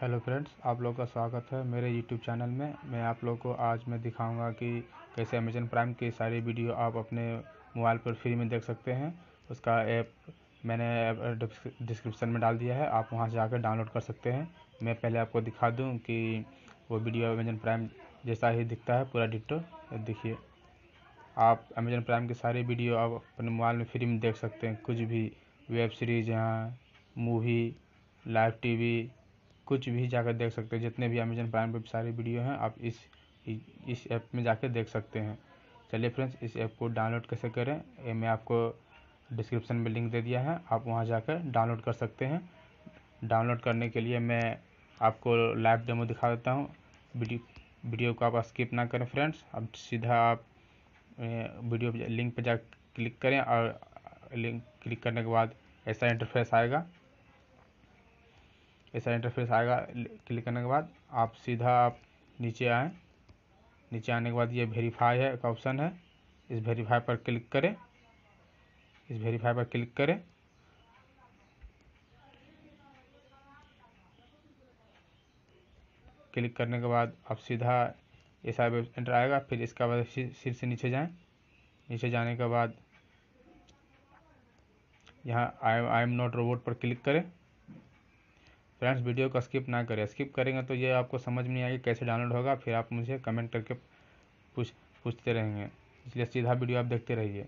hello friends आप लोग का स्वागत है मेरे यूट्यूब चैनल में मैं आप लोग को आज मैं दिखाऊंगा कि कैसे अमेजन प्राइम की सारी वीडियो आप अपने मोबाइल पर फ्री में देख सकते हैं उसका ऐप मैंने डिस्क्रिप्शन में डाल दिया है आप वहां से आकर डाउनलोड कर सकते हैं मैं पहले आपको दिखा दूँ कि वो वीडियो अमेजन प्राइम जैसा ही दिखता है पूरा डिटो देखिए आप अमेजन प्राइम की सारी वीडियो आप अपने मोबाइल में फ्री में देख सकते हैं कुछ भी वेब सीरीज यहाँ मूवी लाइव टी कुछ भी जाकर देख सकते हैं जितने भी अमेजन प्राइम पर सारी वीडियो हैं आप इस इस ऐप में जाकर देख सकते हैं चलिए फ्रेंड्स इस ऐप को डाउनलोड कैसे करें ये मैं आपको डिस्क्रिप्शन में लिंक दे दिया है आप वहाँ जाकर डाउनलोड कर सकते हैं डाउनलोड करने के लिए मैं आपको लाइव डेमो दिखा देता हूँ वीडियो वीडियो को आप स्किप ना करें फ्रेंड्स अब सीधा आप वीडियो लिंक पर जा क्लिक करें और लिंक क्लिक करने के बाद ऐसा इंटरफेस आएगा ऐसा इंटरफेस आएगा क्लिक करने के बाद आप सीधा आप नीचे आएँ नीचे आने के बाद ये वेरीफाई है एक ऑप्शन है इस वेरीफाई पर क्लिक करें इस वेरीफाई पर क्लिक करें क्लिक करने के बाद आप सीधा ऐसा वेब सेंटर आएगा फिर इसका बाद सिर से नीचे जाएं नीचे जाने के बाद यहाँ I I am not robot पर क्लिक करें फ्रेंड्स वीडियो को स्किप ना करें स्किप करेंगे तो ये आपको समझ नहीं आएगी कैसे डाउनलोड होगा फिर आप मुझे कमेंट करके पूछ पूछते रहेंगे इसलिए सीधा वीडियो आप देखते रहिए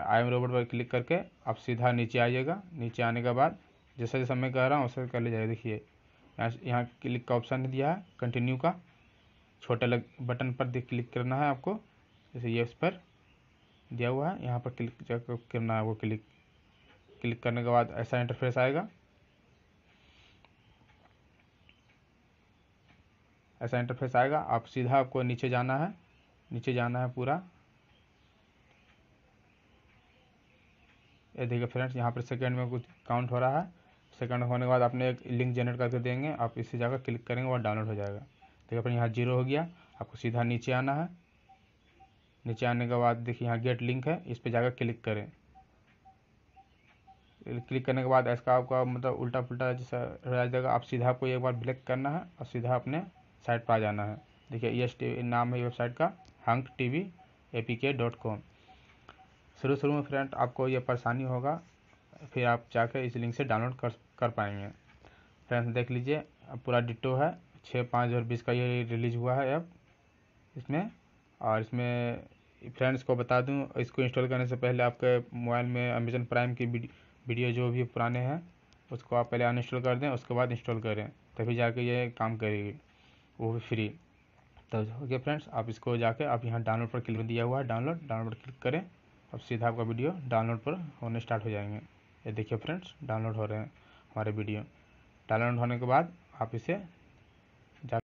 आई एम रोबोट पर क्लिक करके आप सीधा नीचे आइएगा नीचे आने के बाद जैसा जैसा मैं कह रहा हूँ वैसे कर ले जाइए देखिए यहाँ यहाँ क्लिक का ऑप्शन दिया है कंटिन्यू का छोटे लग बटन पर क्लिक करना है आपको जैसे ये उस पर दिया हुआ है यहाँ पर क्लिक करना है वो क्लिक क्लिक करने के बाद ऐसा इंटरफेस आएगा ऐसा इंटरफेस आएगा आप सीधा आपको नीचे जाना है नीचे जाना है पूरा ये देखिए फ्रेंड्स यहाँ पर सेकंड में कुछ काउंट हो रहा है सेकंड होने के बाद आपने एक लिंक जनरेट करके देंगे आप इसे जाकर क्लिक करेंगे और डाउनलोड हो जाएगा देखिए फिर यहाँ जीरो हो गया आपको सीधा नीचे आना है नीचे आने के बाद देखिए यहाँ गेट लिंक है इस पर जाकर क्लिक करें क्लिक करने के बाद इसका आपका मतलब उल्टा पुल्टा जैसा रह जाएगा आप सीधा आपको एक बार ब्लैक करना है और सीधा अपने साइट पर आ जाना है देखिए यस टी नाम है वेबसाइट का hunk T V A P K dot com शुरू शुरू में फ्रेंड आपको ये परेशानी होगा फिर आप जाकर इस लिंक से डाउनलोड कर कर पाएंगे फ्रेंड्स देख लीजिए पूरा डिटो है छः पाँच हज़ार बीस का ये रिलीज हुआ है अब इसमें और इसमें फ्रेंड्स को बता दूं इसको इंस्टॉल करने से पहले आपके मोबाइल में अमेजन प्राइम की वीडियो जो भी पुराने हैं उसको आप पहले अनइंस्टॉल कर दें उसके बाद इंस्टॉल करें तभी जाके ये काम करेगी वो भी फ्री तो हो गया फ्रेंड्स आप इसको जाके आप यहाँ डाउनलोड पर क्लिक दिया हुआ है डाउनलोड डाउनलोड क्लिक करें अब सीधा आपका वीडियो डाउनलोड पर होने स्टार्ट हो जाएंगे ये देखिए फ्रेंड्स डाउनलोड हो रहे हैं हमारे वीडियो डाउनलोड होने के बाद आप इसे